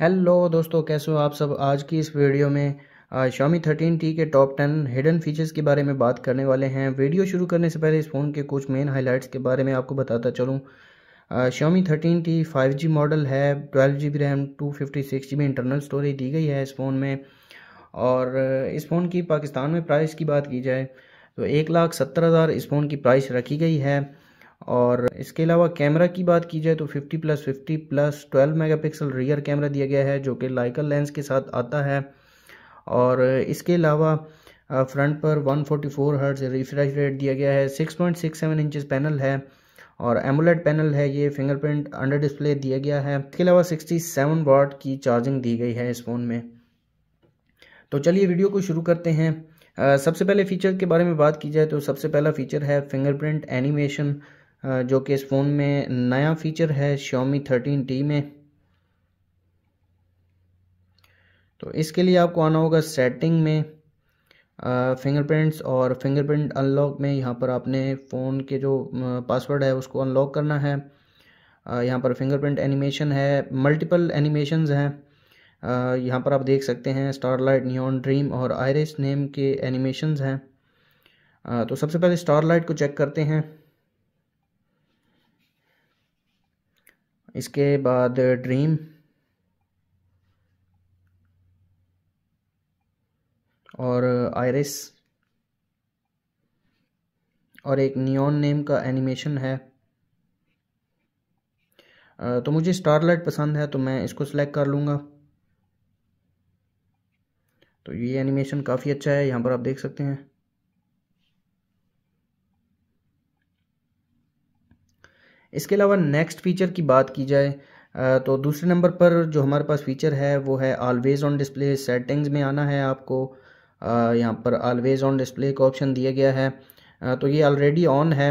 hello दोस्तों कैसे हो आप सब आज की इस वीडियो में शॉमी थर्टीन टी के टॉप टेन हिडन फीचर्स के बारे में बात करने वाले हैं वीडियो शुरू करने से पहले इस फ़ोन के कुछ मेन हाइलाइट्स के बारे में आपको बताता चलूँ Xiaomi thirteen T five G model है twelve G B RAM two fifty six G B internal storage दी गई है इस फ़ोन में और इस फ़ोन की पाकिस्तान में प्राइस की बात की जाए तो एक लाख सत्तर हज़ार इस फ़ोन की प्राइस रखी गई है और इसके अलावा कैमरा की बात की जाए तो 50 plus 50 plus 12 megapixel rear camera दिया गया है जो कि लाइकल लेंस के साथ आता है और इसके अलावा फ्रंट पर 144 फोर्टी हर्ट्ज रिफ्रेश रेट दिया गया है 6.67 इंचेस पैनल है और एमोलेट पैनल है ये फिंगरप्रिंट अंडर डिस्प्ले दिया गया है इसके अलावा 67 वाट की चार्जिंग दी गई है इस फ़ोन में तो चलिए वीडियो को शुरू करते हैं सबसे पहले फ़ीचर के बारे में बात की जाए तो सबसे पहला फ़ीचर है फिंगरप्रिंट एनिमेशन जो कि इस फ़ोन में नया फीचर है Xiaomi 13T में तो इसके लिए आपको आना होगा सेटिंग में फिंगरप्रिंट्स और फिंगरप्रिंट अनलॉक में यहाँ पर आपने फ़ोन के जो पासवर्ड है उसको अनलॉक करना है यहाँ पर फिंगरप्रिंट एनिमेशन है मल्टीपल एनिमेशंस हैं यहाँ पर आप देख सकते हैं स्टारलाइट न्योन ड्रीम और आयरिस नेम के एनिमेशंस हैं तो सबसे पहले स्टारलाइट को चेक करते हैं इसके बाद ड्रीम और आयरिस और एक नियॉन नेम का एनिमेशन है तो मुझे स्टारलाइट पसंद है तो मैं इसको सिलेक्ट कर लूँगा तो ये एनिमेशन काफ़ी अच्छा है यहाँ पर आप देख सकते हैं इसके अलावा नेक्स्ट फीचर की बात की जाए तो दूसरे नंबर पर जो हमारे पास फीचर है वो है ऑलवेज़ ऑन डिस्प्ले सेटिंग्स में आना है आपको यहाँ पर ऑलवेज़ ऑन डिस्प्ले का ऑप्शन दिया गया है तो ये ऑलरेडी ऑन है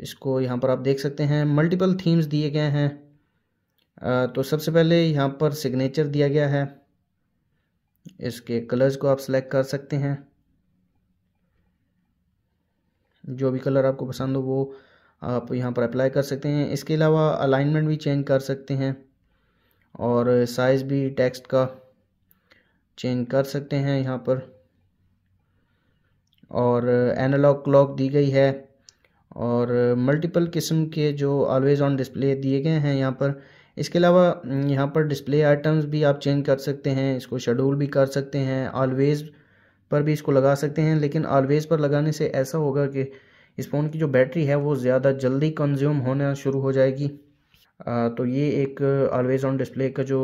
इसको यहाँ पर आप देख सकते हैं मल्टीपल थीम्स दिए गए हैं तो सबसे पहले यहाँ पर सिग्नेचर दिया गया है इसके कलर्स को आप सेलेक्ट कर सकते हैं जो भी कलर आपको पसंद हो वो आप यहाँ पर अप्लाई कर सकते हैं इसके अलावा अलाइनमेंट भी चेंज कर सकते हैं और साइज़ भी टेक्स्ट का चेंज कर सकते हैं यहाँ पर और एनालॉग क्लॉक दी गई है और मल्टीपल किस्म के जो ऑलवेज़ ऑन डिस्प्ले दिए गए हैं यहाँ पर इसके अलावा यहाँ पर डिस्प्ले आइटम्स भी आप चेंज कर सकते हैं इसको शेड्यूल भी कर सकते हैं ऑलवेज़ पर भी इसको लगा सकते हैं लेकिन ऑलवेज़ पर लगाने से ऐसा होगा कि इस फ़ोन की जो बैटरी है वो ज़्यादा जल्दी कंज्यूम होना शुरू हो जाएगी आ, तो ये एक ऑलवेज़ ऑन डिस्प्ले का जो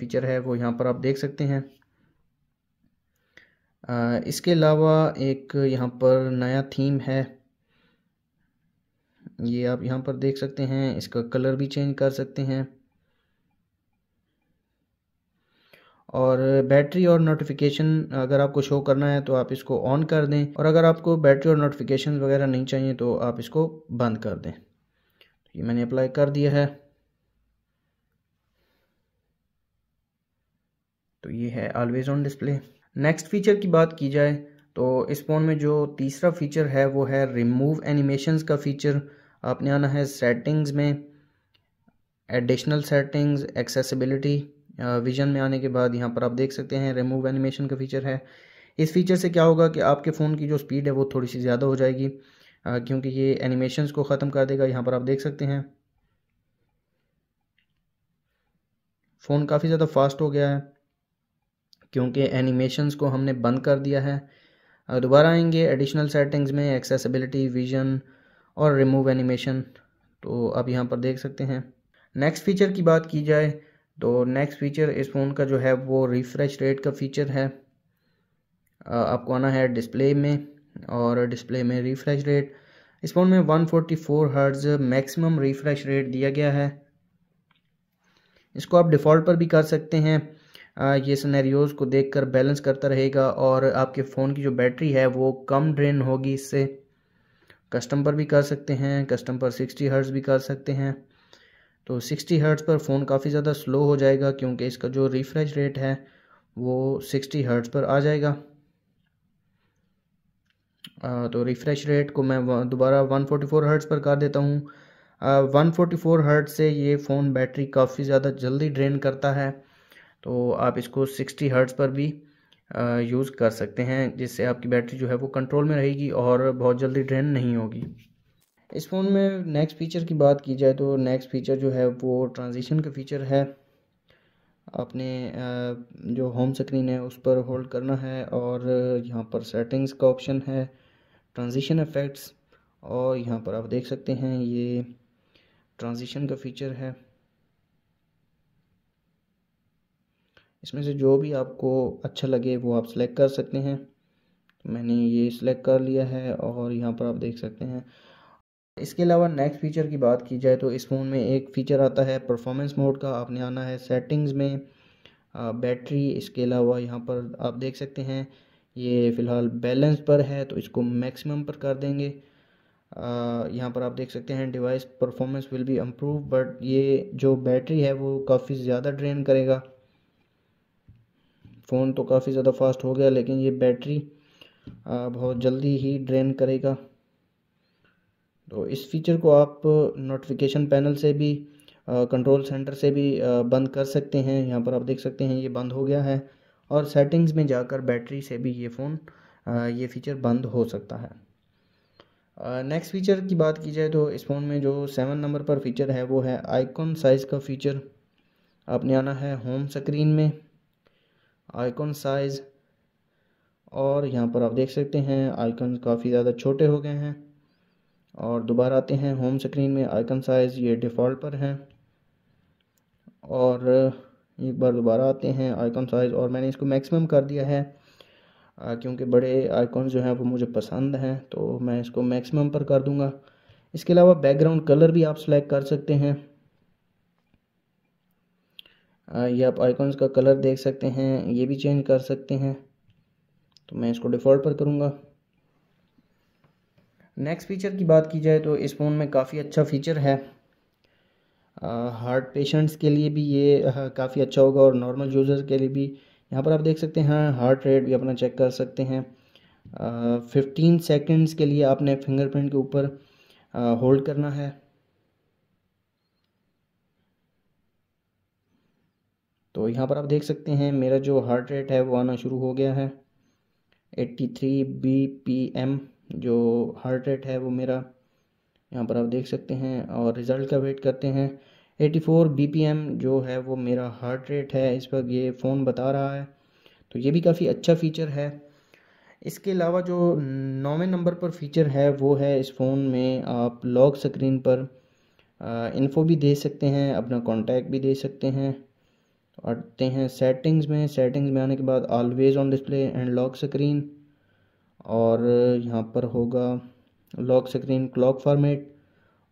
फ़ीचर है वो यहाँ पर आप देख सकते हैं आ, इसके अलावा एक यहाँ पर नया थीम है ये आप यहाँ पर देख सकते हैं इसका कलर भी चेंज कर सकते हैं और बैटरी और नोटिफिकेशन अगर आपको शो करना है तो आप इसको ऑन कर दें और अगर आपको बैटरी और नोटिफिकेशन वगैरह नहीं चाहिए तो आप इसको बंद कर दें तो ये मैंने अप्लाई कर दिया है तो ये है always on display next feature की बात की जाए तो इस फ़ोन में जो तीसरा फीचर है वो है रिमूव एनिमेशंस का फीचर आपने आना है सेटिंग्स में एडिशनल सेटिंग्स एक्सेसिबिलिटी विजन में आने के बाद यहाँ पर आप देख सकते हैं रिमूव एनिमेशन का फीचर है इस फीचर से क्या होगा कि आपके फ़ोन की जो स्पीड है वो थोड़ी सी ज़्यादा हो जाएगी क्योंकि ये एनिमेशन को ख़त्म कर देगा यहाँ पर आप देख सकते हैं फ़ोन काफ़ी ज़्यादा फास्ट हो गया है क्योंकि एनिमेशंस को हमने बंद कर दिया है दोबारा आएंगे एडिशनल सेटिंग्स में एक्सेसिबिलिटी विजन और रिमूव एनिमेशन तो आप यहाँ पर देख सकते हैं नेक्स्ट फीचर की बात की जाए तो नेक्स्ट फीचर इस फ़ोन का जो है वो रिफ़्रेश रेट का फीचर है आपको आना है डिस्प्ले में और डिस्प्ले में रिफ़्रेश रेट इस फ़ोन में 144 forty hertz maximum refresh rate दिया गया है इसको आप डिफ़ॉल्ट पर भी कर सकते हैं ये सनेरियोज़ को देखकर बैलेंस करता रहेगा और आपके फ़ोन की जो बैटरी है वो कम ड्रेन होगी इससे कस्टम पर भी कर सकते हैं कस्टम पर सिक्सटी हर्ट्ज़ भी कर सकते हैं तो 60 हर्ट्ज़ पर फ़ोन काफ़ी ज़्यादा स्लो हो जाएगा क्योंकि इसका जो रिफ्रेश रेट है वो 60 हर्ट्ज़ पर आ जाएगा तो रिफ़्रेश रेट को मैं दोबारा 144 हर्ट्ज़ पर कर देता हूँ वन फोर्टी फोर हर्ट से ये फ़ोन बैटरी काफ़ी ज़्यादा जल्दी ड्रेन करता है तो आप इसको सिक्सटी हर्ट्स पर भी यूज़ कर सकते हैं जिससे आपकी बैटरी जो है वो कंट्रोल में रहेगी और बहुत जल्दी ड्रेन नहीं होगी इस फ़ोन में नेक्स्ट फ़ीचर की बात की जाए तो नेक्स्ट फ़ीचर जो है वो ट्रांजिशन का फ़ीचर है आपने जो होम स्क्रीन है उस पर होल्ड करना है और यहाँ पर सेटिंग्स का ऑप्शन है ट्रांजिशन इफ़ेक्ट्स और यहाँ पर आप देख सकते हैं ये ट्रांजिशन का फ़ीचर है इसमें से जो भी आपको अच्छा लगे वो आप सेलेक्ट कर सकते हैं मैंने ये सिलेक्ट कर लिया है और यहाँ पर आप देख सकते हैं इसके अलावा नेक्स्ट फीचर की बात की जाए तो इस फ़ोन में एक फ़ीचर आता है परफॉर्मेंस मोड का आपने आना है सेटिंग्स में बैटरी इसके अलावा यहाँ पर आप देख सकते हैं ये फ़िलहाल बैलेंस पर है तो इसको मैक्सिमम पर कर देंगे यहाँ पर आप देख सकते हैं device performance will be improve but ये जो बैटरी है वो काफ़ी ज़्यादा ड्रेन करेगा फ़ोन तो काफ़ी ज़्यादा फास्ट हो गया लेकिन ये बैटरी बहुत जल्दी ही ड्रेन करेगा तो इस फीचर को आप नोटिफिकेशन पैनल से भी कंट्रोल सेंटर से भी बंद कर सकते हैं यहाँ पर आप देख सकते हैं ये बंद हो गया है और सेटिंग्स में जाकर बैटरी से भी ये फ़ोन ये फीचर बंद हो सकता है नेक्स्ट फीचर की बात की जाए तो इस फ़ोन में जो सेवन नंबर पर फीचर है वो है आइकॉन साइज़ का फीचर आपने आना है होम स्क्रीन में आइकॉन साइज़ और यहाँ पर आप देख सकते हैं आइकन काफ़ी ज़्यादा छोटे हो गए हैं और दोबारा आते हैं होम स्क्रीन में आइकन साइज़ ये डिफ़ॉल्ट पर हैं और एक बार दोबारा आते हैं आइकॉन साइज़ और मैंने इसको मैक्सिमम कर दिया है क्योंकि बड़े आइकॉन्स जो हैं वो मुझे पसंद हैं तो मैं इसको मैक्सिमम पर कर दूंगा इसके अलावा बैकग्राउंड कलर भी आप सेलेक्ट कर सकते हैं ये आप आइकॉन्स का कलर देख सकते हैं ये भी चेंज कर सकते हैं तो मैं इसको डिफ़ॉल्ट पर करूँगा नेक्स्ट फीचर की बात की जाए तो इस फ़ोन में काफ़ी अच्छा फीचर है हार्ट पेशेंट्स के लिए भी ये काफ़ी अच्छा होगा और नॉर्मल यूज़र के लिए भी यहाँ पर आप देख सकते हैं हार्ट रेट भी अपना चेक कर सकते हैं फिफ्टीन सेकेंड्स के लिए आपने फिंगरप्रिंट के ऊपर होल्ड करना है तो यहाँ पर आप देख सकते हैं मेरा जो हार्ट रेट है वो आना शुरू हो गया है eighty three B P M जो हार्ट रेट है वो मेरा यहाँ पर आप देख सकते हैं और रिज़ल्ट का वेट करते हैं 84 BPM जो है वो मेरा हार्ट रेट है इस वक्त ये फ़ोन बता रहा है तो ये भी काफ़ी अच्छा फ़ीचर है इसके अलावा जो नौवें नंबर पर फीचर है वो है इस फ़ोन में आप लॉक स्क्रीन पर इन्फो भी दे सकते हैं अपना कॉन्टैक्ट भी दे सकते हैं आते हैं सेटिंग्स में सेटिंग्स में आने के बाद always on display and lock screen और यहाँ पर होगा लॉक स्क्रीन क्लॉक फॉर्मेट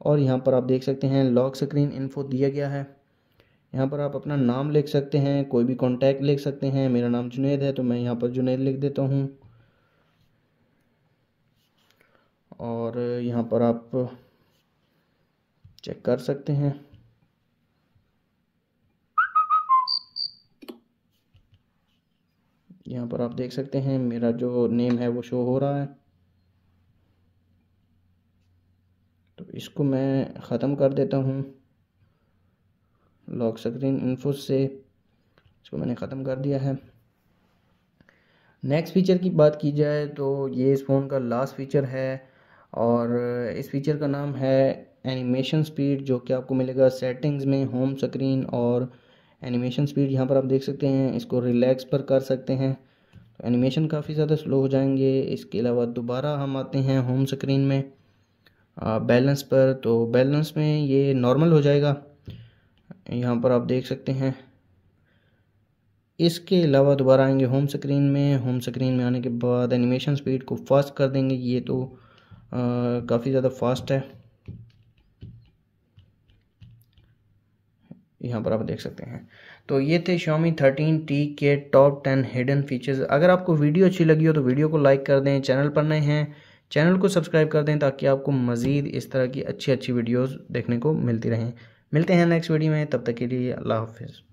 और यहाँ पर आप देख सकते हैं लॉक स्क्रीन इन्फो दिया गया है यहाँ पर आप अपना नाम लिख सकते हैं कोई भी कॉन्टैक्ट लिख सकते हैं मेरा नाम जुनेद है तो मैं यहाँ पर जुनेद लिख देता हूँ और यहाँ पर आप चेक कर सकते हैं यहाँ पर आप देख सकते हैं मेरा जो नेम है वो शो हो रहा है तो इसको मैं ख़त्म कर देता हूँ लॉक स्क्रीन इन्फो से इसको मैंने ख़त्म कर दिया है नेक्स्ट फीचर की बात की जाए तो ये इस फ़ोन का लास्ट फीचर है और इस फीचर का नाम है एनिमेशन स्पीड जो कि आपको मिलेगा सेटिंग्स में होम स्क्रीन और एनिमेशन स्पीड यहाँ पर आप देख सकते हैं इसको रिलैक्स पर कर सकते हैं तो एनिमेशन काफ़ी ज़्यादा स्लो हो जाएंगे इसके अलावा दोबारा हम आते हैं होम स्क्रीन में बैलेंस पर तो बैलेंस में ये नॉर्मल हो जाएगा यहाँ पर आप देख सकते हैं इसके अलावा दोबारा आएंगे होम स्क्रीन में होम स्क्रीन में आने के बाद एनिमेशन स्पीड को फास्ट कर देंगे ये तो काफ़ी ज़्यादा फास्ट है यहाँ पर आप देख सकते हैं तो ये थे Xiaomi 13T के टॉप 10 हिडन फीचर्स अगर आपको वीडियो अच्छी लगी हो तो वीडियो को लाइक कर दें चैनल पर नए हैं चैनल को सब्सक्राइब कर दें ताकि आपको मज़ीद इस तरह की अच्छी अच्छी वीडियोज़ देखने को मिलती रहें मिलते हैं नेक्स्ट वीडियो में तब तक के लिए अल्लाह हाफिज़